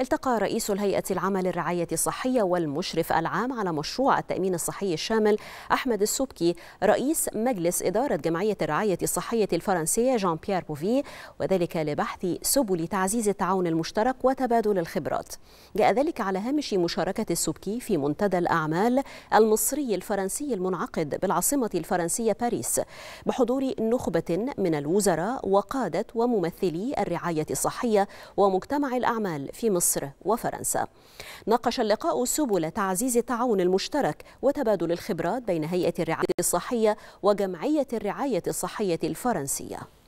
التقى رئيس الهيئة العامة للرعاية الصحية والمشرف العام على مشروع التأمين الصحي الشامل أحمد السبكي رئيس مجلس إدارة جمعية الرعاية الصحية الفرنسية جان بيير بوفي وذلك لبحث سبل تعزيز التعاون المشترك وتبادل الخبرات جاء ذلك على هامش مشاركة السبكي في منتدى الأعمال المصري الفرنسي المنعقد بالعاصمة الفرنسية باريس بحضور نخبة من الوزراء وقادة وممثلي الرعاية الصحية ومجتمع الأعمال في مصر مصر وفرنسا ناقش اللقاء سبل تعزيز التعاون المشترك وتبادل الخبرات بين هيئة الرعاية الصحية وجمعية الرعاية الصحية الفرنسية